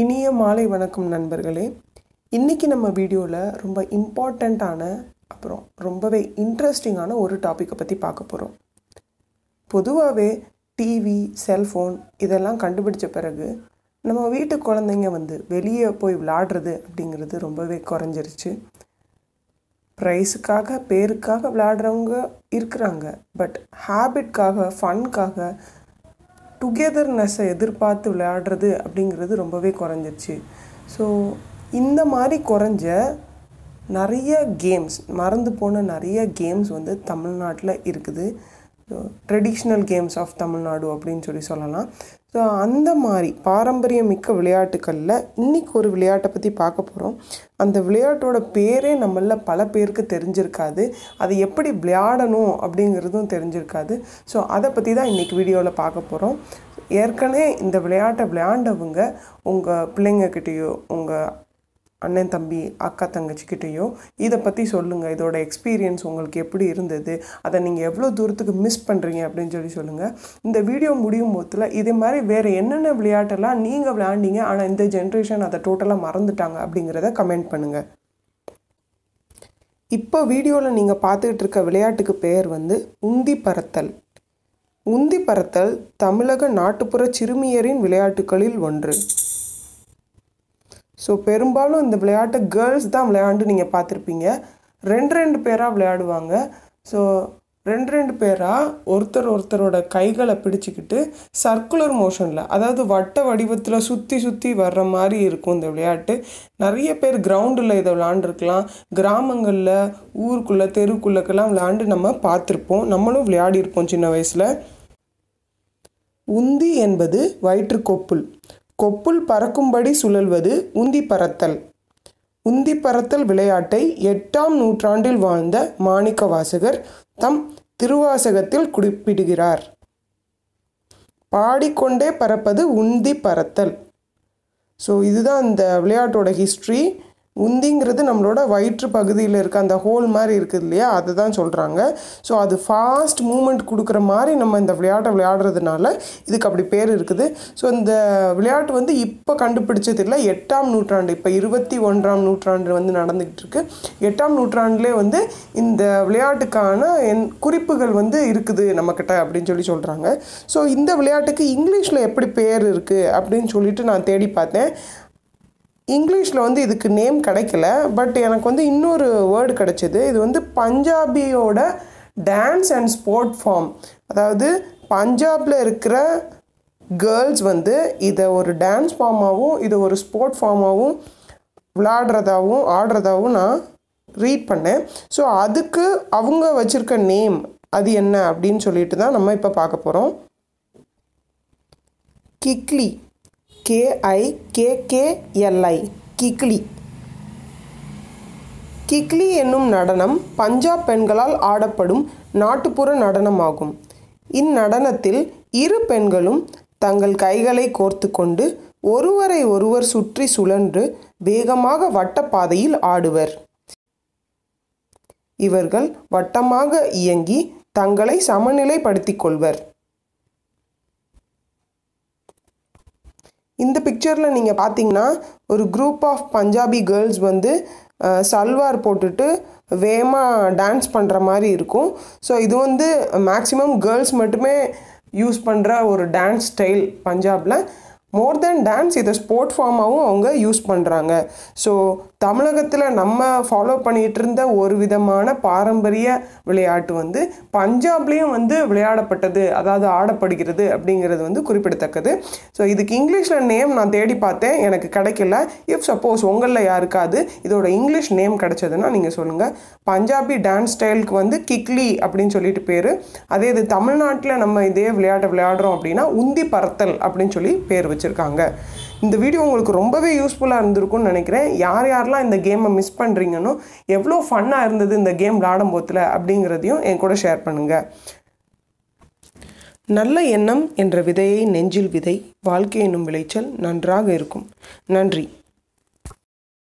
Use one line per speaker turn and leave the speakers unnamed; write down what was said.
இனிய மாலை வணக்கம் நண்பர்களே இன்றைக்கி நம்ம வீடியோவில் ரொம்ப இம்பார்ட்டண்ட்டான அப்புறம் ரொம்பவே இன்ட்ரெஸ்டிங்கான ஒரு டாப்பிக்கை பற்றி பார்க்க போகிறோம் பொதுவாகவே டிவி செல்ஃபோன் இதெல்லாம் கண்டுபிடிச்ச பிறகு நம்ம வீட்டு குழந்தைங்க வந்து வெளியே போய் விளாடுறது அப்படிங்கிறது ரொம்பவே குறைஞ்சிருச்சு ப்ரைஸுக்காக பேருக்காக விளாடுறவங்க இருக்கிறாங்க பட் ஹேபிட்காக ஃபன்காக டுகெதர்னஸை எதிர்பார்த்து விளையாடுறது அப்படிங்கிறது ரொம்பவே குறைஞ்சிருச்சு ஸோ இந்த மாதிரி குறைஞ்ச நிறைய கேம்ஸ் மறந்து போன நிறைய கேம்ஸ் வந்து தமிழ்நாட்டில் இருக்குது ட்ரெடிஷ்னல் கேம்ஸ் ஆஃப் தமிழ்நாடு அப்படின்னு சொல்லி சொல்லலாம் ஸோ அந்த மாதிரி பாரம்பரியம் மிக்க விளையாட்டுக்களில் இன்றைக்கி ஒரு விளையாட்டை பற்றி பார்க்க போகிறோம் அந்த விளையாட்டோட பேரே நம்மள பல பேருக்கு தெரிஞ்சிருக்காது அதை எப்படி விளையாடணும் அப்படிங்கிறதும் தெரிஞ்சிருக்காது ஸோ அதை பற்றி தான் இன்றைக்கி வீடியோவில் பார்க்க போகிறோம் ஏற்கனவே இந்த விளையாட்டை விளையாண்டவங்க உங்கள் பிள்ளைங்கக்கிட்டேயோ உங்கள் அண்ணன் தம்பி அக்கா தங்கச்சிக்கிட்டேயோ இதை பற்றி சொல்லுங்கள் இதோட எக்ஸ்பீரியன்ஸ் உங்களுக்கு எப்படி இருந்தது அதை நீங்கள் எவ்வளோ தூரத்துக்கு மிஸ் பண்ணுறீங்க அப்படின்னு சொல்லி சொல்லுங்கள் இந்த வீடியோ முடியும் போதில் இதே மாதிரி வேறு என்னென்ன விளையாட்டெல்லாம் நீங்கள் விளையாண்டீங்க ஆனால் இந்த ஜென்ரேஷன் அதை டோட்டலாக மறந்துட்டாங்க அப்படிங்கிறத கமெண்ட் பண்ணுங்கள் இப்போ வீடியோவில் நீங்கள் பார்த்துக்கிட்டு இருக்க விளையாட்டுக்கு பெயர் வந்து உந்தி பறத்தல் உந்தி பறத்தல் தமிழக நாட்டுப்புற சிறுமியரின் விளையாட்டுகளில் ஒன்று ஸோ பெரும்பாலும் இந்த விளையாட்டை கேர்ள்ஸ் தான் விளையாண்டு நீங்கள் பார்த்துருப்பீங்க ரெண்டு ரெண்டு பேராக விளையாடுவாங்க ஸோ ரெண்டு ரெண்டு பேராக ஒருத்தர் ஒருத்தரோட கைகளை பிடிச்சிக்கிட்டு சர்க்குலர் மோஷனில் அதாவது வட்ட வடிவத்தில் சுற்றி சுற்றி வர்ற மாதிரி இருக்கும் இந்த விளையாட்டு நிறைய பேர் கிரவுண்டில் இதை விளாண்டுருக்கலாம் கிராமங்களில் ஊருக்குள்ளே தெருக்குள்ளக்கெல்லாம் விளையாண்டு நம்ம பார்த்துருப்போம் நம்மளும் இருப்போம் சின்ன வயசில் உந்தி என்பது வயிற்றுக்கொப்புள் கொப்புள் பறக்கும்படி சுழல்வது உந்தி பறத்தல் உந்தி பறத்தல் விளையாட்டை எட்டாம் நூற்றாண்டில் வாழ்ந்த மாணிக்க வாசகர் தம் திருவாசகத்தில் குறிப்பிடுகிறார் பாடிக்கொண்டே பறப்பது உந்தி பறத்தல் ஸோ இதுதான் இந்த விளையாட்டோட ஹிஸ்ட்ரி உந்திங்கிறது நம்மளோட வயிற்று பகுதியில் இருக்க அந்த ஹோல் மாதிரி இருக்குது இல்லையா அதை தான் சொல்கிறாங்க ஸோ அது ஃபாஸ்ட் மூமெண்ட் கொடுக்குற மாதிரி நம்ம இந்த விளையாட்டை விளையாடுறதுனால இதுக்கு அப்படி பேர் இருக்குது ஸோ இந்த விளையாட்டு வந்து இப்போ கண்டுபிடிச்சது இல்லை எட்டாம் நூற்றாண்டு இப்போ இருபத்தி ஒன்றாம் நூற்றாண்டு வந்து நடந்துக்கிட்டு இருக்கு எட்டாம் நூற்றாண்டுலே வந்து இந்த விளையாட்டுக்கான என் குறிப்புகள் வந்து இருக்குது நம்மக்கிட்ட அப்படின்னு சொல்லி சொல்கிறாங்க ஸோ இந்த விளையாட்டுக்கு இங்கிலீஷில் எப்படி பேர் இருக்குது அப்படின்னு சொல்லிட்டு நான் தேடி பார்த்தேன் இங்கிலீஷில் வந்து இதுக்கு நேம் கிடைக்கல பட் எனக்கு வந்து இன்னொரு வேர்டு கிடைச்சிது இது வந்து பஞ்சாபியோட டான்ஸ் அண்ட் ஸ்போர்ட் ஃபார்ம் அதாவது பஞ்சாபில் இருக்கிற கேர்ள்ஸ் வந்து இதை ஒரு டான்ஸ் ஃபார்மாகவும் இதை ஒரு ஸ்போர்ட் ஃபார்மாகவும் விளாடுறதாகவும் ஆடுறதாகவும் நான் ரீட் பண்ணேன் ஸோ அதுக்கு அவங்க வச்சுருக்க நேம் அது என்ன அப்படின்னு சொல்லிட்டு தான் நம்ம இப்போ பார்க்க போகிறோம் கிக்லி கேஐகேகேஎல்ஐ கிக்லி கிக்லி என்னும் நடனம் பஞ்சாப் பெண்களால் ஆடப்படும் நாட்டுப்புற நடனமாகும் இந்நடனத்தில் இரு பெண்களும் தங்கள் கைகளை கோர்த்து கொண்டு ஒருவரை ஒருவர் சுற்றி சுழன்று வேகமாக வட்டப்பாதையில் ஆடுவர் இவர்கள் வட்டமாக இயங்கி தங்களை சமநிலைப்படுத்திக் கொள்வர் இந்த பிக்சரில் நீங்கள் பார்த்தீங்கன்னா ஒரு குரூப் ஆஃப் பஞ்சாபி கேர்ள்ஸ் வந்து சல்வார் போட்டுட்டு வேகமாக டான்ஸ் பண்ணுற மாதிரி இருக்கும் ஸோ இது வந்து மேக்ஸிமம் கேர்ள்ஸ் மட்டுமே யூஸ் பண்ணுற ஒரு டான்ஸ் ஸ்டைல் பஞ்சாபில் மோர் தென் டான்ஸ் இதை ஸ்போர்ட் ஃபார்மாகவும் அவங்க யூஸ் பண்ணுறாங்க ஸோ தமிழகத்தில் நம்ம ஃபாலோ பண்ணிகிட்டு இருந்த ஒரு விதமான பாரம்பரிய விளையாட்டு வந்து பஞ்சாப்லேயும் வந்து விளையாடப்பட்டது அதாவது ஆடப்படுகிறது அப்படிங்கிறது வந்து குறிப்பிடத்தக்கது ஸோ இதுக்கு இங்கிலீஷில் நேம் நான் தேடி பார்த்தேன் எனக்கு கிடைக்கல இஃப் சப்போஸ் உங்களில் யாருக்காது இதோட இங்கிலீஷ் நேம் கிடச்சதுன்னா நீங்கள் சொல்லுங்கள் பஞ்சாபி டான்ஸ் ஸ்டைலுக்கு வந்து கிக்லி அப்படின்னு சொல்லிட்டு பேர் அதே இது தமிழ்நாட்டில் நம்ம இதே விளையாட்டை விளையாடுறோம் அப்படின்னா உந்தி பறத்தல் அப்படின்னு சொல்லி பேர் வச்சுருக்காங்க இந்த வீடியோ உங்களுக்கு ரொம்பவே யூஸ்ஃபுல்லாக இருந்திருக்கும்னு நினைக்கிறேன் யார் யாரெலாம் இந்த கேமை மிஸ் பண்ணுறீங்கன்னு எவ்வளோ ஃபன்னாக இருந்தது இந்த கேம் விளாடும் போதில் அப்படிங்கிறதையும் என் கூட ஷேர் பண்ணுங்கள் நல்ல எண்ணம் என்ற விதையை நெஞ்சில் விதை வாழ்க்கை என்னும் விளைச்சல் நன்றாக இருக்கும் நன்றி